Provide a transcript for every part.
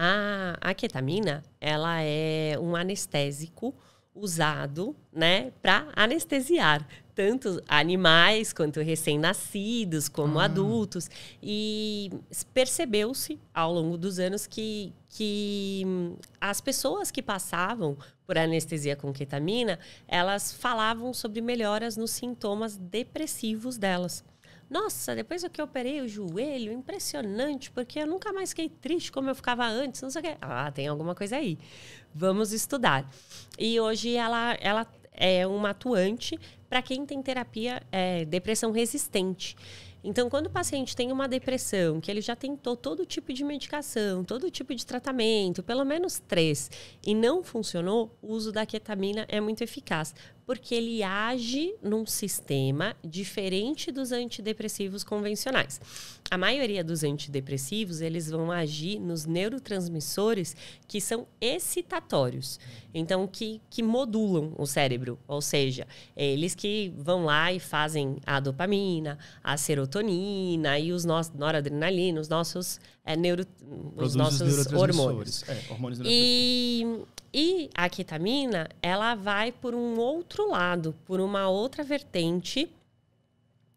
A, a ketamina, ela é um anestésico usado, né, para anestesiar tanto animais quanto recém-nascidos, como ah. adultos. E percebeu-se ao longo dos anos que, que as pessoas que passavam por anestesia com ketamina, elas falavam sobre melhoras nos sintomas depressivos delas. Nossa, depois que eu operei o joelho, impressionante, porque eu nunca mais fiquei triste como eu ficava antes, não sei o quê. Ah, tem alguma coisa aí. Vamos estudar. E hoje ela, ela é uma atuante para quem tem terapia é, depressão resistente. Então, quando o paciente tem uma depressão, que ele já tentou todo tipo de medicação, todo tipo de tratamento, pelo menos três, e não funcionou, o uso da ketamina é muito eficaz porque ele age num sistema diferente dos antidepressivos convencionais. A maioria dos antidepressivos, eles vão agir nos neurotransmissores que são excitatórios, então que, que modulam o cérebro, ou seja, eles que vão lá e fazem a dopamina, a serotonina e os nossos noradrenalina, os nossos é, neuro, os nossos hormônios. É, hormônios e e a ketamina, ela vai por um outro lado, por uma outra vertente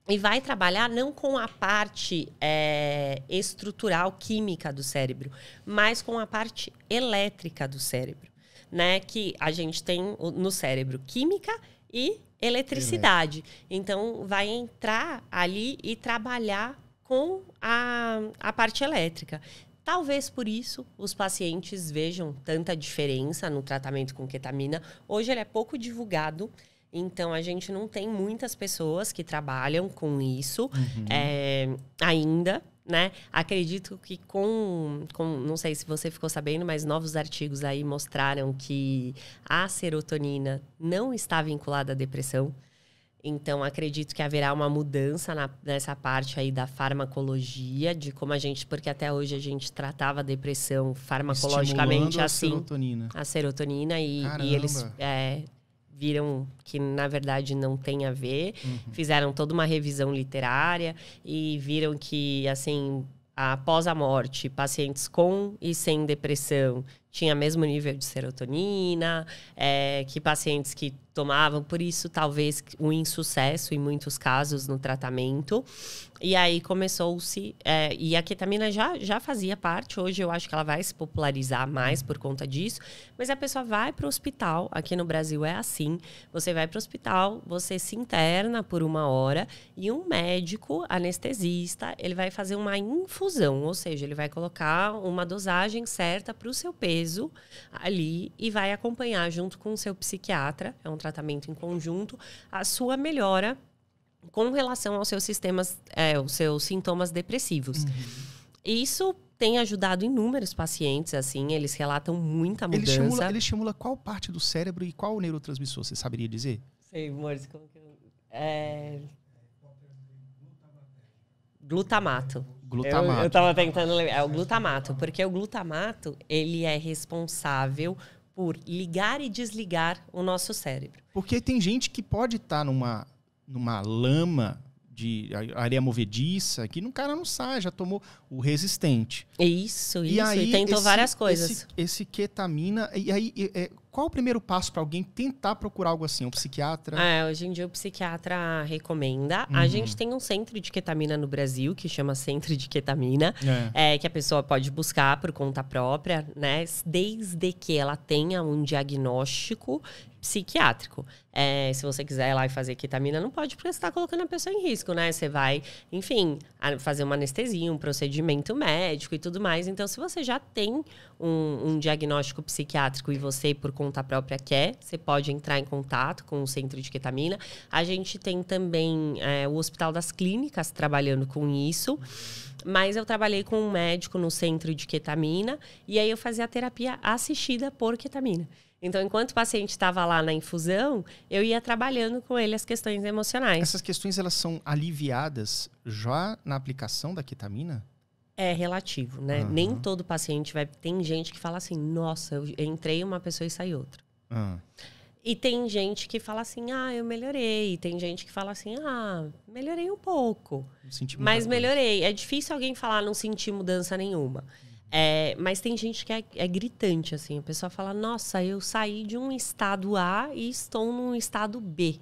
e vai trabalhar não com a parte é, estrutural química do cérebro, mas com a parte elétrica do cérebro, né? Que a gente tem no cérebro química e eletricidade. Então, vai entrar ali e trabalhar com a, a parte elétrica. Talvez por isso os pacientes vejam tanta diferença no tratamento com ketamina. Hoje ele é pouco divulgado, então a gente não tem muitas pessoas que trabalham com isso uhum. é, ainda. Né? Acredito que com, com, não sei se você ficou sabendo, mas novos artigos aí mostraram que a serotonina não está vinculada à depressão. Então, acredito que haverá uma mudança na, nessa parte aí da farmacologia, de como a gente. Porque até hoje a gente tratava a depressão farmacologicamente assim. A serotonina. A serotonina, e, e eles é, viram que, na verdade, não tem a ver. Uhum. Fizeram toda uma revisão literária e viram que, assim, após a morte, pacientes com e sem depressão tinha mesmo nível de serotonina, é, que pacientes que tomavam, por isso talvez um insucesso em muitos casos no tratamento. E aí começou-se, é, e a ketamina já, já fazia parte, hoje eu acho que ela vai se popularizar mais por conta disso, mas a pessoa vai para o hospital, aqui no Brasil é assim, você vai para o hospital, você se interna por uma hora e um médico anestesista, ele vai fazer uma infusão, ou seja, ele vai colocar uma dosagem certa para o seu peso, preso ali e vai acompanhar junto com o seu psiquiatra, é um tratamento em conjunto, a sua melhora com relação aos seus sistemas, é, os seus sintomas depressivos. Uhum. Isso tem ajudado inúmeros pacientes, assim, eles relatam muita mudança. Ele estimula, ele estimula qual parte do cérebro e qual neurotransmissor, você saberia dizer? Sei, Morris, como que eu... É... Glutamato. Glutamato. Eu, eu tava tentando lembrar. É o glutamato, porque o glutamato, ele é responsável por ligar e desligar o nosso cérebro. Porque tem gente que pode estar tá numa, numa lama de areia movediça, que o cara não sai, já tomou o resistente. É isso, isso. E, aí, e tentou esse, várias coisas. Esse, esse, ketamina, e aí é, qual o primeiro passo para alguém tentar procurar algo assim? Um psiquiatra? É, hoje em dia o psiquiatra recomenda. Uhum. A gente tem um centro de ketamina no Brasil, que chama Centro de Ketamina, é. É, que a pessoa pode buscar por conta própria, né? Desde que ela tenha um diagnóstico psiquiátrico. É, se você quiser ir lá e fazer ketamina, não pode, porque você está colocando a pessoa em risco, né? Você vai, enfim, fazer uma anestesia, um procedimento médico e tudo mais. Então, se você já tem um, um diagnóstico psiquiátrico e você, por conta própria quer, é, você pode entrar em contato com o centro de ketamina. A gente tem também é, o Hospital das Clínicas trabalhando com isso. Mas eu trabalhei com um médico no centro de ketamina e aí eu fazia a terapia assistida por ketamina. Então, enquanto o paciente estava lá na infusão, eu ia trabalhando com ele as questões emocionais. Essas questões elas são aliviadas já na aplicação da ketamina? É relativo, né? Uhum. Nem todo paciente vai. Tem gente que fala assim: nossa, eu entrei uma pessoa e sai outra. Uhum. E tem gente que fala assim: ah, eu melhorei. E tem gente que fala assim: ah, melhorei um pouco. mas melhorei. É difícil alguém falar, não senti mudança nenhuma. Uhum. É, mas tem gente que é, é, gritante, assim. A pessoa fala: nossa, eu saí de um estado A e estou num estado B.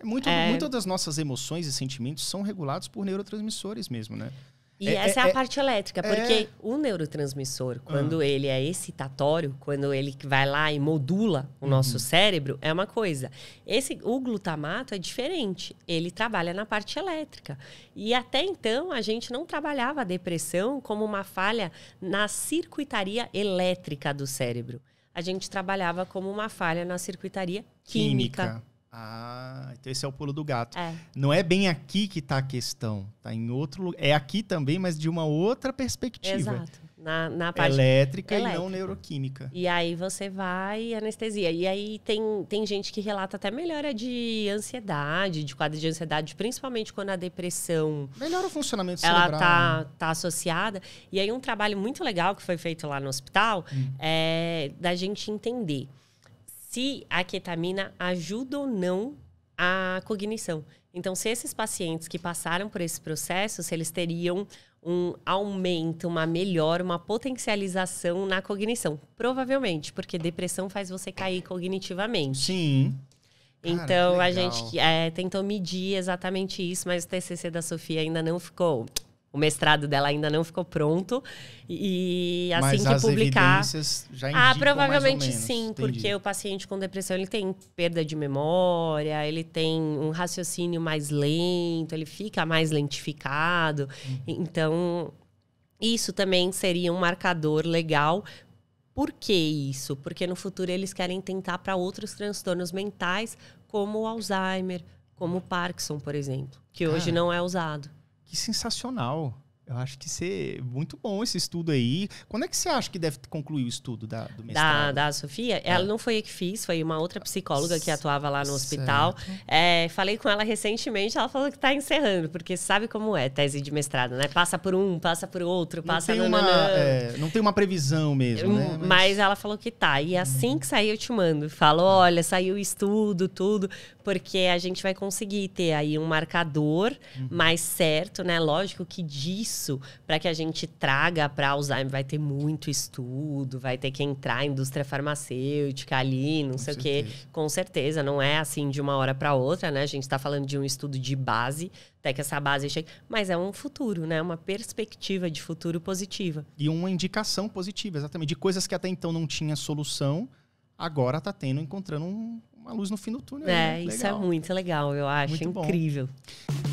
É muito, é... Muitas das nossas emoções e sentimentos são regulados por neurotransmissores mesmo, né? E é, essa é, é, a é. parte elétrica, é. porque é... o neurotransmissor, quando uhum. ele é excitatório, quando ele vai lá e modula o uhum. nosso cérebro, é uma coisa. Esse, o glutamato é diferente, ele trabalha na parte elétrica. E até então a gente não trabalhava a depressão como uma falha na circuitaria elétrica do cérebro. A gente trabalhava como uma falha na circuitaria química. química. Ah, então esse é o pulo do gato. É. Não é bem aqui que está a questão, tá em outro lugar. É aqui também, mas de uma outra perspectiva. Exato. Na, na parte elétrica, elétrica, e não neuroquímica. E aí você vai anestesia. E aí tem, tem gente que relata até melhora de ansiedade, de quadro de ansiedade, principalmente quando a depressão. Melhora o funcionamento ela cerebral. Ela tá, né? tá associada. E aí um trabalho muito legal que foi feito lá no hospital hum. é da gente entender se a ketamina ajuda ou não a cognição. Então, se esses pacientes que passaram por esse processo, se eles teriam um aumento, uma melhora, uma potencialização na cognição. Provavelmente, porque depressão faz você cair cognitivamente. Sim. Então, Cara, a gente é, tentou medir exatamente isso, mas o TCC da Sofia ainda não ficou o mestrado dela ainda não ficou pronto. E assim Mas que as publicar. Já ah, provavelmente sim, Entendi. porque o paciente com depressão ele tem perda de memória, ele tem um raciocínio mais lento, ele fica mais lentificado. Uhum. Então, isso também seria um marcador legal por que isso? Porque no futuro eles querem tentar para outros transtornos mentais, como o Alzheimer, como o Parkinson, por exemplo, que hoje ah. não é usado. Que sensacional. Eu acho que ser muito bom esse estudo aí. Quando é que você acha que deve concluir o estudo da, do mestrado? Da, da Sofia? É. Ela não foi eu que fiz, foi uma outra psicóloga que atuava lá no hospital. É, falei com ela recentemente, ela falou que está encerrando, porque sabe como é tese de mestrado, né? Passa por um, passa por outro, passa... Tem uma, é, não tem uma previsão mesmo, hum, né? Mas... mas... ela falou que tá. E assim que sair, eu te mando. Falou, olha, saiu o estudo, tudo, porque a gente vai conseguir ter aí um marcador uhum. mais certo, né? Lógico que disso isso para que a gente traga para Alzheimer. Vai ter muito estudo, vai ter que entrar a indústria farmacêutica ali, não Com sei o quê. Com certeza, não é assim de uma hora para outra, né? A gente está falando de um estudo de base, até que essa base chegue. Mas é um futuro, né? Uma perspectiva de futuro positiva. E uma indicação positiva, exatamente, de coisas que até então não tinha solução, agora está tendo, encontrando um, uma luz no fim do túnel. É, né? isso é muito legal, eu acho. Muito incrível. Bom.